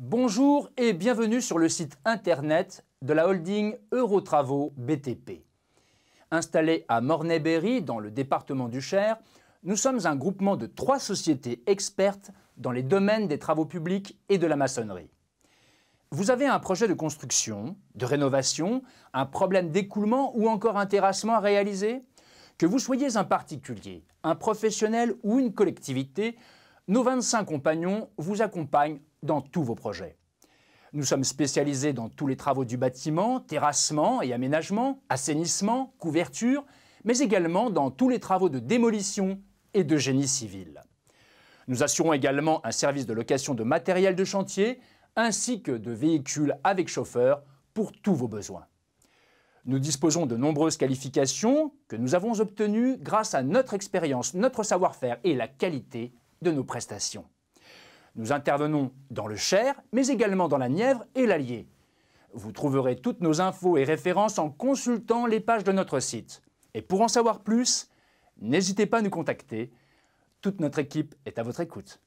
Bonjour et bienvenue sur le site internet de la holding Eurotravaux BTP. Installée à Mornay-Berry, dans le département du Cher, nous sommes un groupement de trois sociétés expertes dans les domaines des travaux publics et de la maçonnerie. Vous avez un projet de construction, de rénovation, un problème d'écoulement ou encore un terrassement à réaliser Que vous soyez un particulier, un professionnel ou une collectivité, nos 25 compagnons vous accompagnent dans tous vos projets. Nous sommes spécialisés dans tous les travaux du bâtiment, terrassement et aménagement, assainissement, couverture, mais également dans tous les travaux de démolition et de génie civil. Nous assurons également un service de location de matériel de chantier ainsi que de véhicules avec chauffeur pour tous vos besoins. Nous disposons de nombreuses qualifications que nous avons obtenues grâce à notre expérience, notre savoir-faire et la qualité de nos prestations. Nous intervenons dans le Cher, mais également dans la Nièvre et l'Allier. Vous trouverez toutes nos infos et références en consultant les pages de notre site. Et pour en savoir plus, n'hésitez pas à nous contacter. Toute notre équipe est à votre écoute.